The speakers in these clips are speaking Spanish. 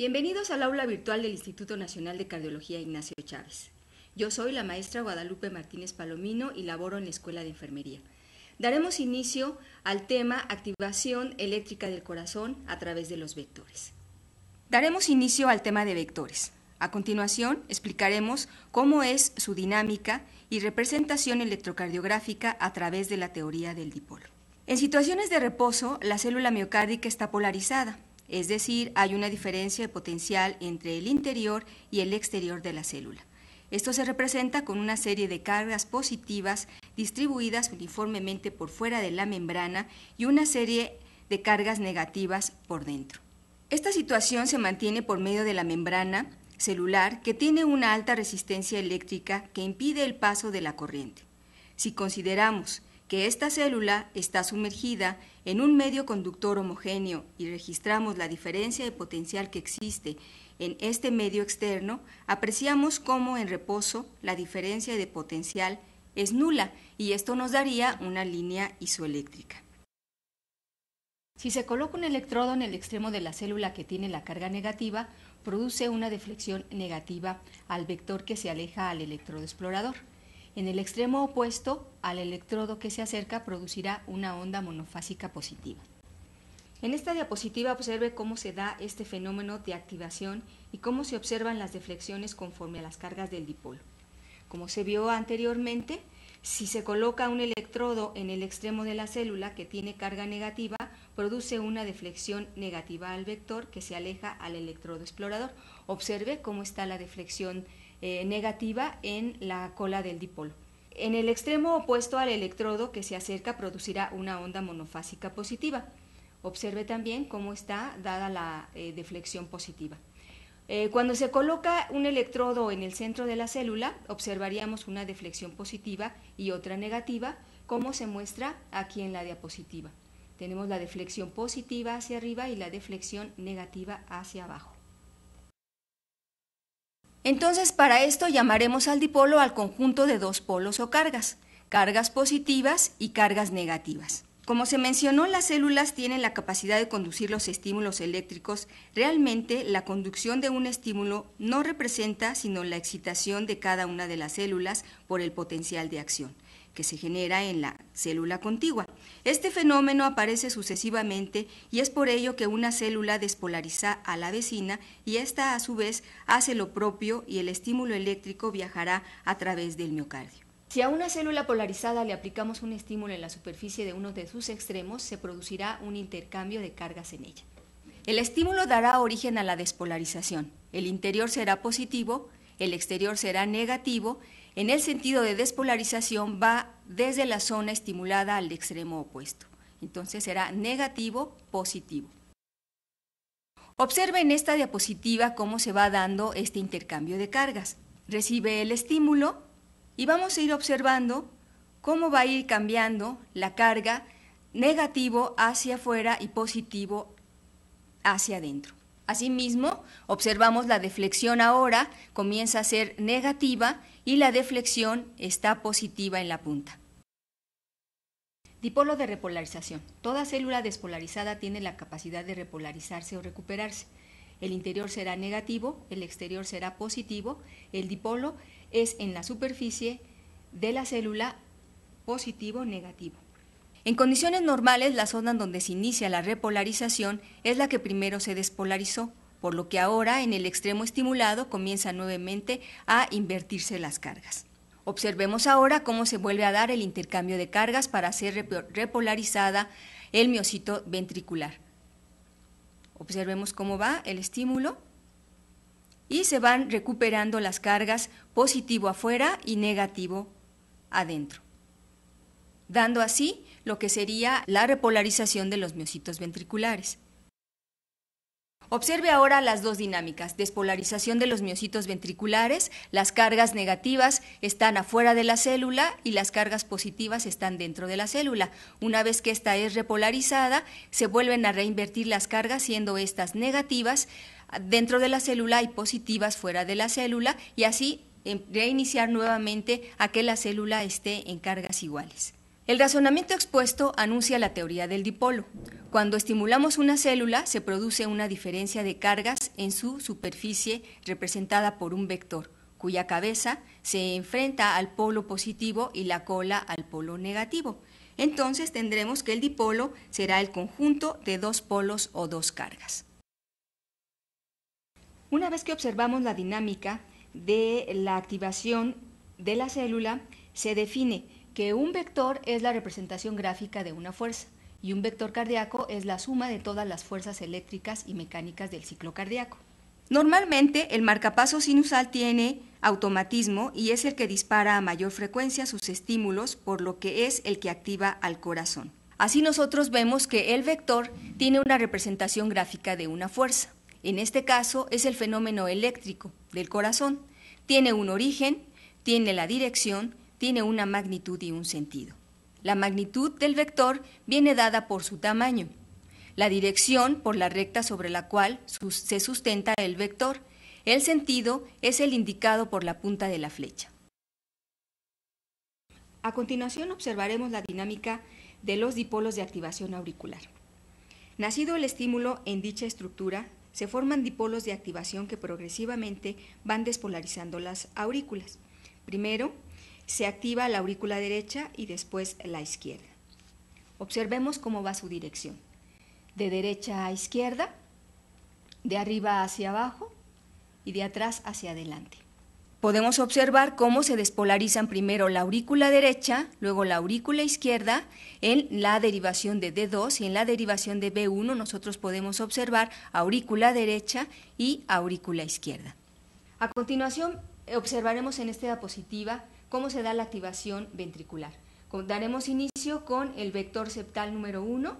Bienvenidos al aula virtual del Instituto Nacional de Cardiología Ignacio Chávez. Yo soy la maestra Guadalupe Martínez Palomino y laboro en la Escuela de Enfermería. Daremos inicio al tema activación eléctrica del corazón a través de los vectores. Daremos inicio al tema de vectores. A continuación, explicaremos cómo es su dinámica y representación electrocardiográfica a través de la teoría del dipolo. En situaciones de reposo, la célula miocárdica está polarizada, es decir, hay una diferencia de potencial entre el interior y el exterior de la célula. Esto se representa con una serie de cargas positivas distribuidas uniformemente por fuera de la membrana y una serie de cargas negativas por dentro. Esta situación se mantiene por medio de la membrana celular que tiene una alta resistencia eléctrica que impide el paso de la corriente. Si consideramos que esta célula está sumergida en un medio conductor homogéneo y registramos la diferencia de potencial que existe en este medio externo, apreciamos cómo en reposo la diferencia de potencial es nula y esto nos daría una línea isoeléctrica. Si se coloca un electrodo en el extremo de la célula que tiene la carga negativa, produce una deflexión negativa al vector que se aleja al electrodo explorador. En el extremo opuesto al electrodo que se acerca producirá una onda monofásica positiva. En esta diapositiva observe cómo se da este fenómeno de activación y cómo se observan las deflexiones conforme a las cargas del dipolo. Como se vio anteriormente, si se coloca un electrodo en el extremo de la célula que tiene carga negativa, produce una deflexión negativa al vector que se aleja al electrodo explorador. Observe cómo está la deflexión eh, negativa en la cola del dipolo. En el extremo opuesto al electrodo que se acerca producirá una onda monofásica positiva. Observe también cómo está dada la eh, deflexión positiva. Eh, cuando se coloca un electrodo en el centro de la célula, observaríamos una deflexión positiva y otra negativa, como se muestra aquí en la diapositiva. Tenemos la deflexión positiva hacia arriba y la deflexión negativa hacia abajo. Entonces, para esto llamaremos al dipolo al conjunto de dos polos o cargas, cargas positivas y cargas negativas. Como se mencionó, las células tienen la capacidad de conducir los estímulos eléctricos. Realmente, la conducción de un estímulo no representa sino la excitación de cada una de las células por el potencial de acción que se genera en la célula contigua. Este fenómeno aparece sucesivamente y es por ello que una célula despolariza a la vecina y ésta a su vez hace lo propio y el estímulo eléctrico viajará a través del miocardio. Si a una célula polarizada le aplicamos un estímulo en la superficie de uno de sus extremos, se producirá un intercambio de cargas en ella. El estímulo dará origen a la despolarización. El interior será positivo, el exterior será negativo. En el sentido de despolarización va desde la zona estimulada al extremo opuesto. Entonces será negativo, positivo. Observe en esta diapositiva cómo se va dando este intercambio de cargas. Recibe el estímulo y vamos a ir observando cómo va a ir cambiando la carga negativo hacia afuera y positivo hacia adentro. Asimismo, observamos la deflexión ahora comienza a ser negativa y la deflexión está positiva en la punta. Dipolo de repolarización. Toda célula despolarizada tiene la capacidad de repolarizarse o recuperarse. El interior será negativo, el exterior será positivo. El dipolo es en la superficie de la célula positivo-negativo. En condiciones normales, la zona donde se inicia la repolarización es la que primero se despolarizó, por lo que ahora en el extremo estimulado comienza nuevamente a invertirse las cargas. Observemos ahora cómo se vuelve a dar el intercambio de cargas para hacer repolarizada el miocito ventricular. Observemos cómo va el estímulo y se van recuperando las cargas positivo afuera y negativo adentro, dando así lo que sería la repolarización de los miocitos ventriculares. Observe ahora las dos dinámicas, despolarización de los miocitos ventriculares, las cargas negativas están afuera de la célula y las cargas positivas están dentro de la célula. Una vez que esta es repolarizada, se vuelven a reinvertir las cargas siendo estas negativas dentro de la célula y positivas fuera de la célula y así em, reiniciar nuevamente a que la célula esté en cargas iguales. El razonamiento expuesto anuncia la teoría del dipolo. Cuando estimulamos una célula, se produce una diferencia de cargas en su superficie representada por un vector, cuya cabeza se enfrenta al polo positivo y la cola al polo negativo. Entonces tendremos que el dipolo será el conjunto de dos polos o dos cargas. Una vez que observamos la dinámica de la activación de la célula, se define un vector es la representación gráfica de una fuerza y un vector cardíaco es la suma de todas las fuerzas eléctricas y mecánicas del ciclo cardíaco. Normalmente el marcapaso sinusal tiene automatismo y es el que dispara a mayor frecuencia sus estímulos, por lo que es el que activa al corazón. Así nosotros vemos que el vector tiene una representación gráfica de una fuerza. En este caso es el fenómeno eléctrico del corazón. Tiene un origen, tiene la dirección, tiene una magnitud y un sentido. La magnitud del vector viene dada por su tamaño, la dirección por la recta sobre la cual se sustenta el vector, el sentido es el indicado por la punta de la flecha. A continuación observaremos la dinámica de los dipolos de activación auricular. Nacido el estímulo en dicha estructura, se forman dipolos de activación que progresivamente van despolarizando las aurículas. Primero, se activa la aurícula derecha y después la izquierda. Observemos cómo va su dirección. De derecha a izquierda, de arriba hacia abajo y de atrás hacia adelante. Podemos observar cómo se despolarizan primero la aurícula derecha, luego la aurícula izquierda. En la derivación de D2 y en la derivación de B1 nosotros podemos observar aurícula derecha y aurícula izquierda. A continuación eh, observaremos en esta diapositiva cómo se da la activación ventricular. Daremos inicio con el vector septal número 1,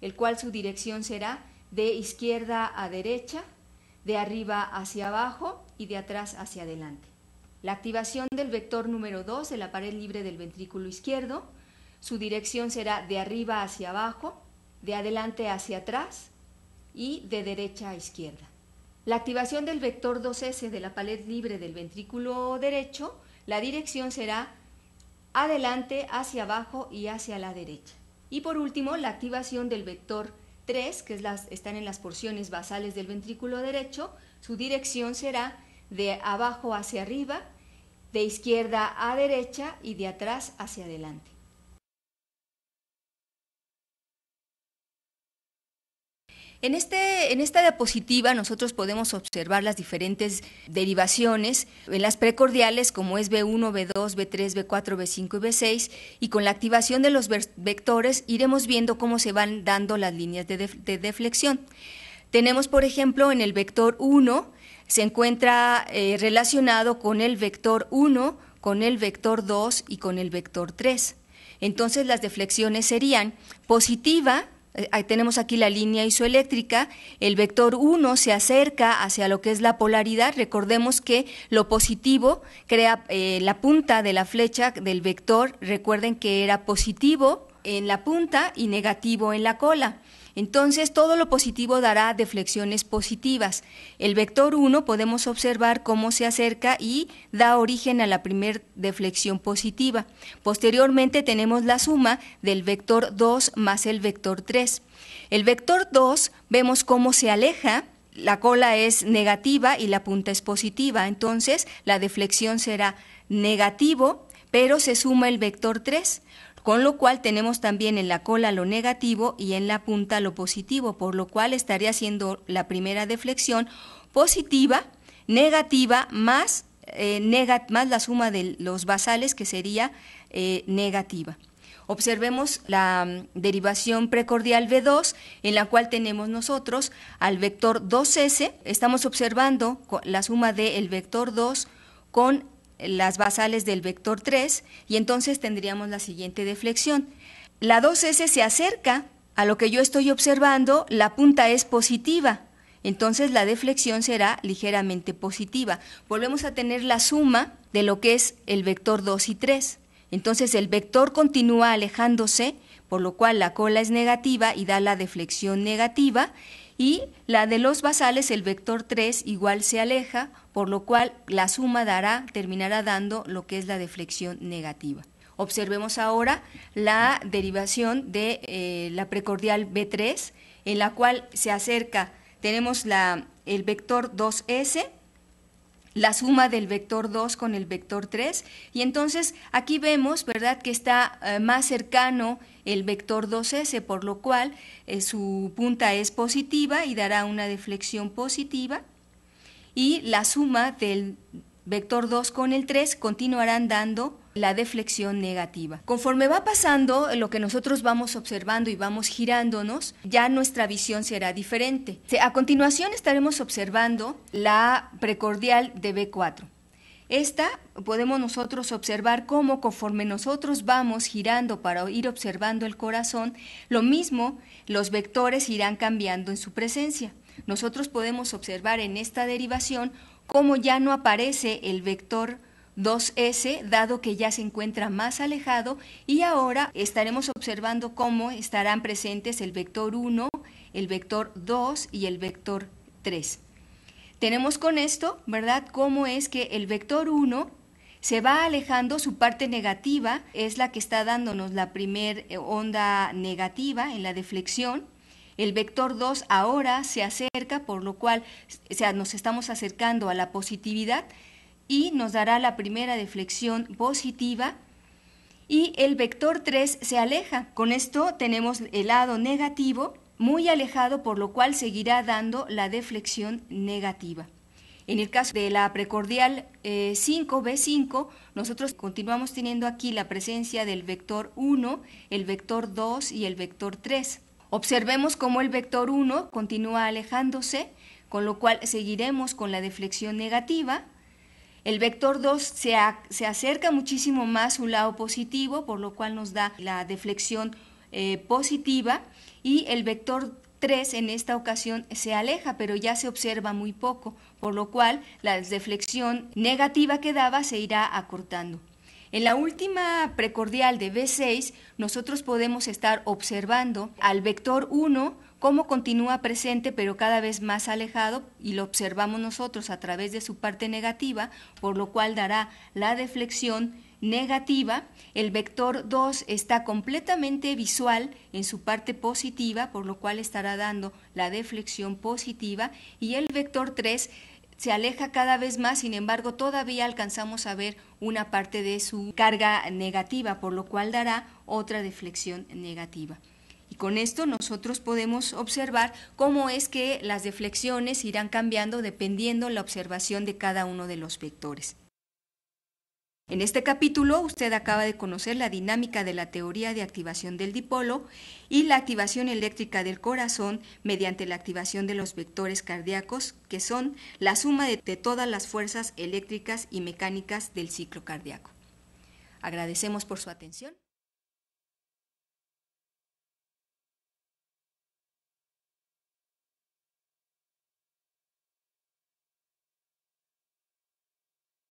el cual su dirección será de izquierda a derecha, de arriba hacia abajo y de atrás hacia adelante. La activación del vector número 2 de la pared libre del ventrículo izquierdo, su dirección será de arriba hacia abajo, de adelante hacia atrás y de derecha a izquierda. La activación del vector 2S de la pared libre del ventrículo derecho, la dirección será adelante, hacia abajo y hacia la derecha. Y por último, la activación del vector 3, que es las, están en las porciones basales del ventrículo derecho, su dirección será de abajo hacia arriba, de izquierda a derecha y de atrás hacia adelante. En, este, en esta diapositiva nosotros podemos observar las diferentes derivaciones en las precordiales como es B1, B2, B3, B4, B5 y B6 y con la activación de los vectores iremos viendo cómo se van dando las líneas de, deflexión. Tenemos, por ejemplo, en el vector 1 se encuentra eh, relacionado con el vector 1, con el vector 2 y con el vector 3. Entonces las deflexiones serían positiva, eh, tenemos aquí la línea isoeléctrica, el vector 1 se acerca hacia lo que es la polaridad, recordemos que lo positivo crea eh, la punta de la flecha del vector, recuerden que era positivo en la punta y negativo en la cola. Entonces, todo lo positivo dará deflexiones positivas. El vector 1 podemos observar cómo se acerca y da origen a la primera deflexión positiva. Posteriormente tenemos la suma del vector 2 más el vector 3. El vector 2 vemos cómo se aleja la cola es negativa y la punta es positiva, entonces la deflexión será negativo, pero se suma el vector 3 con lo cual tenemos también en la cola lo negativo y en la punta lo positivo, por lo cual estaría haciendo la primera deflexión positiva, negativa, más, eh, más la suma de los basales, que sería eh, negativa. Observemos la mm, derivación precordial v 2 en la cual tenemos nosotros al vector 2S, estamos observando la suma del el vector 2 con las basales del vector 3 y entonces tendríamos la siguiente deflexión. La 2S se acerca a lo que yo estoy observando, la punta es positiva, entonces la deflexión será ligeramente positiva. Volvemos a tener la suma de lo que es el vector 2 y 3. Entonces el vector continúa alejándose, por lo cual la cola es negativa y da la deflexión negativa y la de los basales, el vector 3 igual se aleja, por lo cual la suma dará, terminará dando lo que es la deflexión negativa. Observemos ahora la derivación de eh, la precordial B3, en la cual se acerca, tenemos la, el vector 2S la suma del vector 2 con el vector 3. Y entonces aquí vemos, ¿verdad?, que está eh, más cercano el vector 2S, por lo cual eh, su punta es positiva y dará una deflexión positiva. Y la suma del vector 2 con el 3 continuarán dando la deflexión negativa. Conforme va pasando, lo que nosotros vamos observando y vamos girándonos, ya nuestra visión será diferente. A continuación estaremos observando la precordial de B4. Esta podemos nosotros observar cómo conforme nosotros vamos girando para ir observando el corazón, lo mismo los vectores irán cambiando en su presencia. Nosotros podemos observar en esta derivación como ya no aparece el vector 2S, dado que ya se encuentra más alejado, y ahora estaremos observando cómo estarán presentes el vector 1, el vector 2 y el vector 3. Tenemos con esto, ¿verdad?, cómo es que el vector 1 se va alejando, su parte negativa es la que está dándonos la primera eh, onda negativa en la deflexión, el vector 2 ahora se acerca, por lo cual o sea, nos estamos acercando a la positividad y nos dará la primera deflexión positiva. Y el vector 3 se aleja. Con esto tenemos el lado negativo muy alejado, por lo cual seguirá dando la deflexión negativa. En el caso de la precordial 5B5, eh, nosotros continuamos teniendo aquí la presencia del vector 1, el vector 2 y el vector 3. Observemos cómo el vector 1 continúa alejándose, con lo cual seguiremos con la deflexión negativa. El vector 2 se, se, acerca muchísimo más a un lado positivo, por lo cual nos da la deflexión eh, positiva. Y el vector 3 en esta ocasión se aleja, pero ya se observa muy poco, por lo cual la deflexión negativa que daba se irá acortando. En la última precordial de B6, nosotros podemos estar observando al vector 1 cómo continúa presente pero cada vez más alejado y lo observamos nosotros a través de su parte negativa, por lo cual dará la deflexión negativa, el vector 2 está completamente visual en su parte positiva, por lo cual estará dando la deflexión positiva, y el vector 3 se aleja cada vez más, sin embargo, todavía alcanzamos a ver una parte de su carga negativa, por lo cual dará otra deflexión negativa. Y con esto nosotros podemos observar cómo es que las deflexiones irán cambiando dependiendo la observación de cada uno de los vectores. En este capítulo usted acaba de conocer la dinámica de la teoría de activación del dipolo y la activación eléctrica del corazón mediante la activación de los vectores cardíacos, que son la suma de, todas las fuerzas eléctricas y mecánicas del ciclo cardíaco. Agradecemos por su atención.